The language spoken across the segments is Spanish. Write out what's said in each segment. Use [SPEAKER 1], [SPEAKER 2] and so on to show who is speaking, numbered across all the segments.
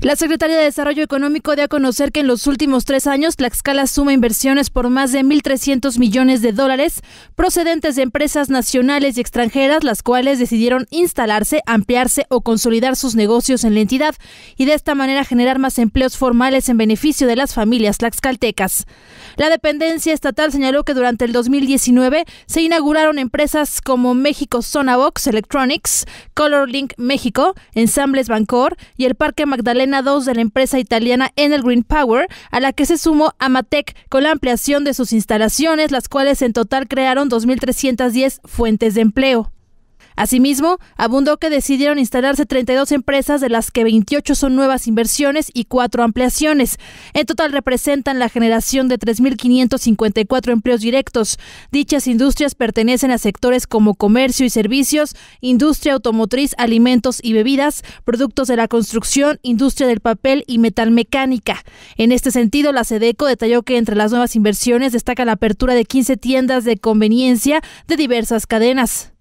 [SPEAKER 1] La Secretaría de Desarrollo Económico dio a conocer que en los últimos tres años Tlaxcala suma inversiones por más de 1.300 millones de dólares procedentes de empresas nacionales y extranjeras, las cuales decidieron instalarse, ampliarse o consolidar sus negocios en la entidad y de esta manera generar más empleos formales en beneficio de las familias tlaxcaltecas. La dependencia estatal señaló que durante el 2019 se inauguraron empresas como México Zona Box Electronics, Color Link México, Ensambles Bancor y el Parque Magdalena 2 de la empresa italiana Enel Green Power, a la que se sumó Amatec con la ampliación de sus instalaciones, las cuales en total crearon 2.310 fuentes de empleo. Asimismo, abundó que decidieron instalarse 32 empresas, de las que 28 son nuevas inversiones y 4 ampliaciones. En total representan la generación de 3.554 empleos directos. Dichas industrias pertenecen a sectores como comercio y servicios, industria automotriz, alimentos y bebidas, productos de la construcción, industria del papel y metalmecánica. En este sentido, la SEDECO detalló que entre las nuevas inversiones destaca la apertura de 15 tiendas de conveniencia de diversas cadenas.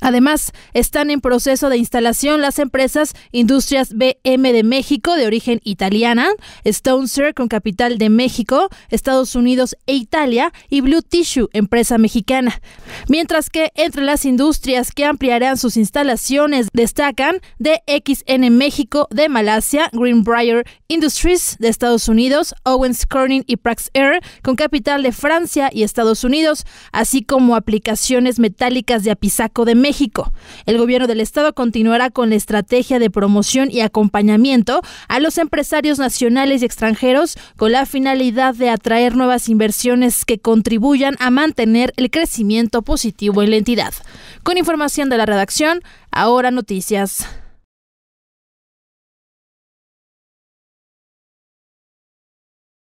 [SPEAKER 1] Además, están en proceso de instalación las empresas Industrias BM de México, de origen italiana, Stoneser, con capital de México, Estados Unidos e Italia, y Blue Tissue, empresa mexicana. Mientras que entre las industrias que ampliarán sus instalaciones destacan DXN México de Malasia, Greenbrier Industries de Estados Unidos, Owens Corning y Praxair con capital de Francia y Estados Unidos, así como aplicaciones metálicas de Apisaco de México. México. El gobierno del estado continuará con la estrategia de promoción y acompañamiento a los empresarios nacionales y extranjeros con la finalidad de atraer nuevas inversiones que contribuyan a mantener el crecimiento positivo en la entidad. Con información de la redacción, ahora noticias.